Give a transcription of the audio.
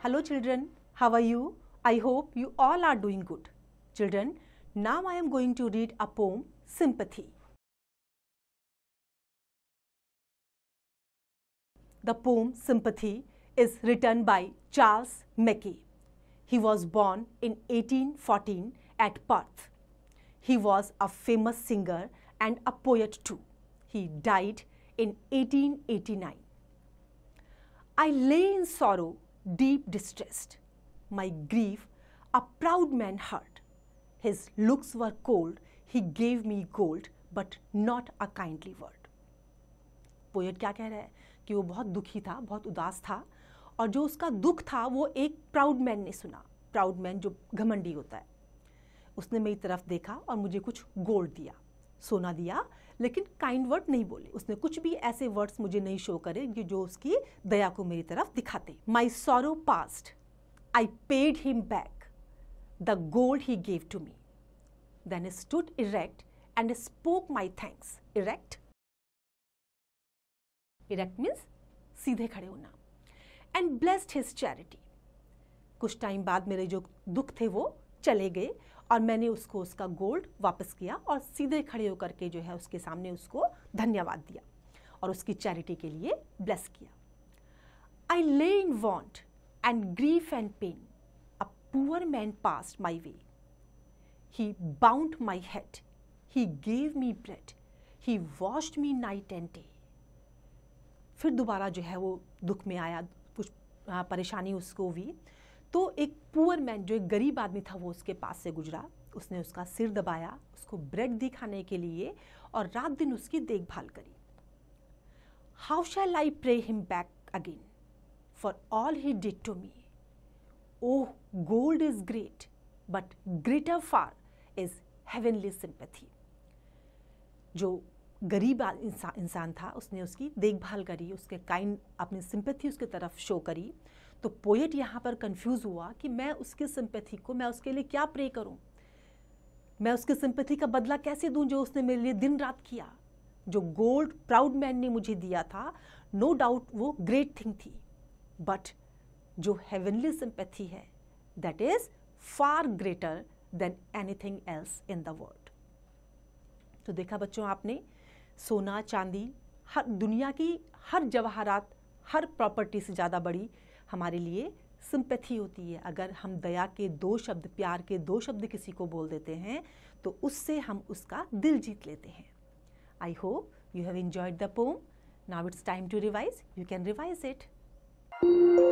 Hello children, how are you? I hope you all are doing good. Children, now I am going to read a poem, Sympathy. The poem Sympathy is written by Charles Mackay. He was born in 1814 at Perth. He was a famous singer and a poet too. He died in 1889. I lay in sorrow, deep distressed. My grief, a proud man heard. His looks were cold. He gave me gold, but not a kindly word. poet kya keh raha hai ki wo bahut dukhi tha bahut udaas tha aur jo uska dukh tha wo ek proud man ne suna proud man jo ghamandi hota hai उसने मेरी तरफ देखा और मुझे कुछ gold दिया सोना दिया लेकिन काइंड वर्ड नहीं बोले उसने कुछ भी ऐसे वर्ड्स मुझे नहीं शो करे कि जो उसकी दया को मेरी तरफ दिखाते my sorrow past I paid him back the gold he gave to me then stood erect and spoke my thanks erect erect means सीधे खड़े होना एंड ब्लेस्ड हिज चैरिटी कुछ टाइम बाद मेरे जो दुख थे वो चले गए और मैंने उसको उसका गोल्ड वापस किया और सीधे खड़े होकर के जो है उसके सामने उसको धन्यवाद दिया और उसकी चैरिटी के लिए ब्लेस किया I lay in want and grief and pain a poor man passed my way he bound my head he gave me bread he washed me night and day फिर दोबारा जो है वो दुख में आया कुछ परेशानी उसको हुई तो एक पुअर मैन जो एक गरीब आदमी था वो उसके पास से गुजरा उसने उसका सिर दबाया उसको ब्रेड दी खाने के लिए और रात दिन उसकी देखभाल करी how shall I pray him back again for all he did to me oh gold is great but greater far is heavenly sympathy जो गरीब इंसान इंसान था उसने उसकी देखभाल करी उसके काइंड अपनी सिंपथी उसके तरफ शो करी तो पोएट यहाँ पर कंफ्यूज हुआ कि मैं उसकी सिंपैथी को मैं उसके लिए क्या प्रे करूँ मैं उसकी सिंपथी का बदला कैसे दूँ जो उसने मेरे लिए दिन रात किया जो गोल्ड प्राउड मैन ने मुझे दिया था नो no डाउट वो ग्रेट थिंग थी बट जो हेवनली सिंपथी है that is far greater than anything else in the world तो देखा बच्चों आपने सोना चांदी हर दुनिया की हर जवाहरात हर प्रॉपर्टी से ज़्यादा बड़ी हमारे लिए सिंपैथी होती है अगर हम दया के दो शब्द प्यार के दो शब्द किसी को बोल देते हैं तो उससे हम उसका दिल जीत लेते हैं I hope you have enjoyed the poem now it's time to revise you can revise it